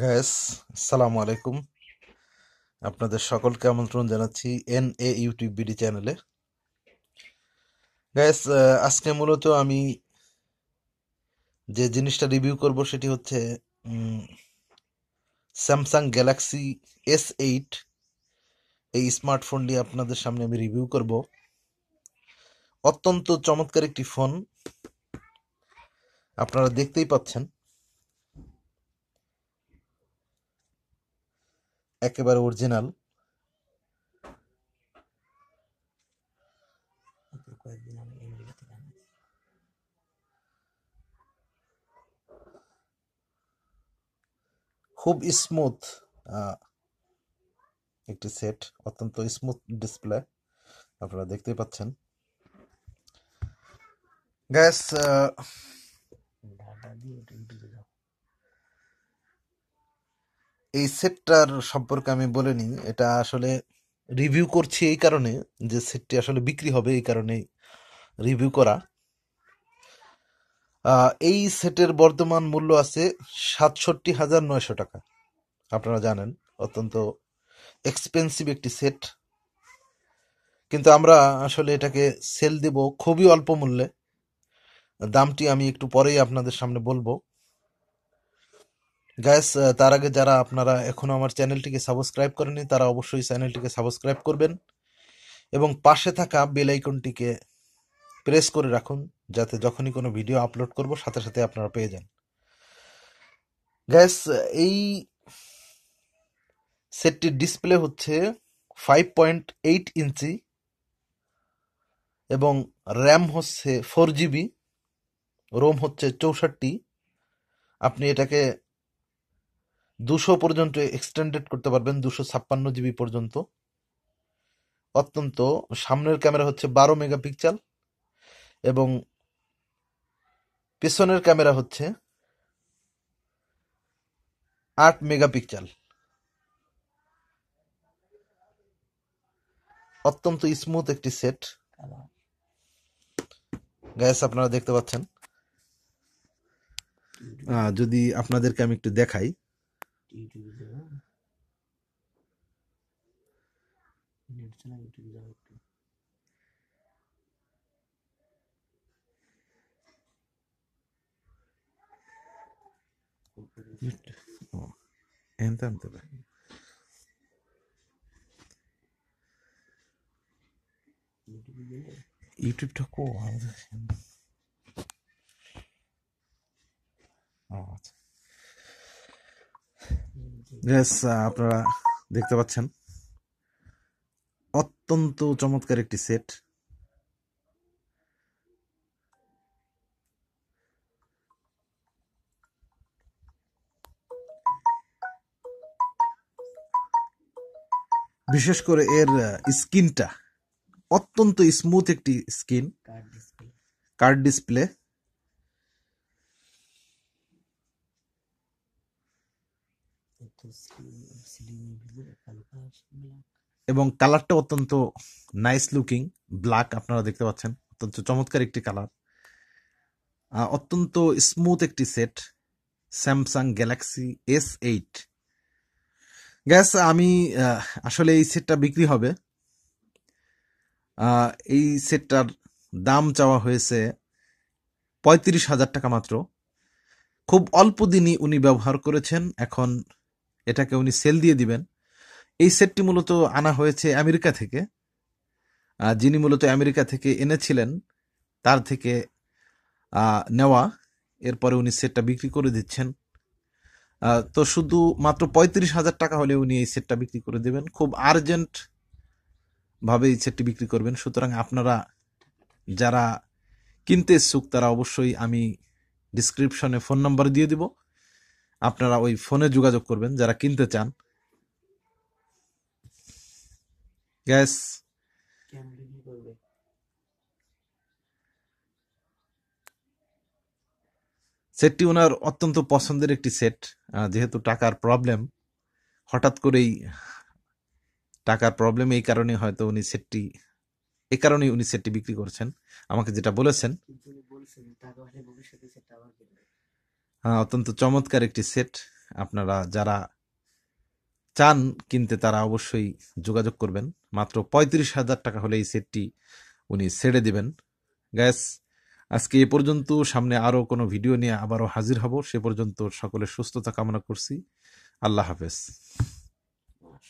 gas আসসালামু আলাইকুম আপনাদের সকলকে আমন্ত্রণ জানাচ্ছি এন এ ইউটিউব বিডি চ্যানেলে গ্যাস আজকে মূলত আমি যে জিনিসটা রিভিউ করব সেটি হচ্ছে স্যামসাং গ্যালাক্সি এস এইট এই স্মার্টফোনটি আপনাদের সামনে আমি রিভিউ করব অত্যন্ত চমৎকার একটি ফোন আপনারা দেখতেই পাচ্ছেন একেবারে অরিজিনাল খুব স্মুথ একটি সেট অত্যন্ত স্মুথ ডিসপ্লে আপনারা দেখতেই পাচ্ছেন গ্যাস দিয়ে এই সেটটার সম্পর্কে আমি বলে নিই এটা আসলে রিভিউ করছি এই কারণে যে সেটটি আসলে বিক্রি হবে এই কারণেই রিভিউ করা এই সেটের বর্তমান মূল্য আছে সাতষট্টি হাজার নয়শো টাকা আপনারা জানেন অত্যন্ত এক্সপেন্সিভ একটি সেট কিন্তু আমরা আসলে এটাকে সেল দেব খুবই অল্প মূল্যে দামটি আমি একটু পরেই আপনাদের সামনে বলবো গ্যাস তার আগে যারা আপনারা এখনও আমার চ্যানেলটিকে সাবস্ক্রাইব করেনি তারা অবশ্যই চ্যানেলটিকে সাবস্ক্রাইব করবেন এবং পাশে থাকা বেল আইকনটিকে প্রেস করে রাখুন যাতে যখনই কোনো ভিডিও আপলোড করব সাথে সাথে আপনারা পেয়ে যান গ্যাস এই সেটটির ডিসপ্লে হচ্ছে ফাইভ পয়েন্ট এইট ইঞ্চি এবং র্যাম হচ্ছে ফোর জিবি রোম হচ্ছে চৌষট্টি আপনি এটাকে দুশো পর্যন্ত এক্সটেন্ডেড করতে পারবেন দুশো ছাপ্পান্ন জিবি পর্যন্ত অত্যন্ত সামনের ক্যামেরা হচ্ছে বারো মেগাপিক্সেল এবং পেছনের ক্যামেরা হচ্ছে আট মেগাপিক্সেল অত্যন্ত স্মুথ একটি সেট গ্যাস আপনারা দেখতে পাচ্ছেন যদি আপনাদেরকে আমি একটু দেখাই எயிட் இருக்குதா என்ன அடிச்சனா எயிட் இருக்குதா ஓகே ಎಂತ ಅಂತದ ಯೂಟ್ಯೂಬ್ ತಕೋ ಹೌದು গ্যাস uh, আপনারা দেখতে পাচ্ছেন অত্যন্ত চমৎকার একটি সেট বিশেষ করে এর স্কিনটা uh, অত্যন্ত স্মুথ একটি স্কিন কার্ড ডিসপ্লে এবং কালারটা অত্যন্ত নাইস লুকিং ব্ল্যাক আপনারা দেখতে পাচ্ছেন অত্যন্ত চমৎকার একটি কালার অত্যন্ত স্মুথ একটি set Samsung Galaxy S eight guys আমি আসলে এই সেটটা বিক্রি হবে এই সেটটার দাম চাওয়া হয়েছে পঁয়ত্রিশ হাজার টাকা মাত্র খুব অল্প দিনই উনি ব্যবহার করেছেন এখন এটাকে উনি সেল দিয়ে দিবেন এই সেটটি মূলত আনা হয়েছে আমেরিকা থেকে যিনি মূলত আমেরিকা থেকে এনেছিলেন তার থেকে নেওয়া এরপরে উনি সেটটা বিক্রি করে দিচ্ছেন তো শুধু মাত্র পঁয়ত্রিশ হাজার টাকা হলে উনি এই সেটটা বিক্রি করে দেবেন খুব আর্জেন্ট ভাবে এই সেটটি বিক্রি করবেন সুতরাং আপনারা যারা কিনতে ইচ্ছুক তারা অবশ্যই আমি ডিসক্রিপশনে ফোন নাম্বার দিয়ে দিব আপনারা ওই ফোনে যোগাযোগ করবেন যারা কিনতে চান গ্যাস সেটটি ওনার অত্যন্ত পছন্দের একটি সেট যেহেতু টাকার প্রবলেম হঠাৎ করেই টাকার প্রবলেম এই কারণে হয়তো উনি সেটটি এ কারণেই উনি সেটটি বিক্রি করছেন আমাকে যেটা বলেছেন হ্যাঁ, অত্যন্ত চমৎকার একটি সেট আপনারা যারা চান কিনতে তারা অবশ্যই যোগাযোগ করবেন মাত্র পঁয়ত্রিশ হাজার টাকা হলে এই সেটটি উনি ছেড়ে দিবেন গ্যাস আজকে এ পর্যন্ত সামনে আরও কোনো ভিডিও নিয়ে আবারও হাজির হব সে পর্যন্ত সকলের সুস্থতা কামনা করছি আল্লাহ হাফেজ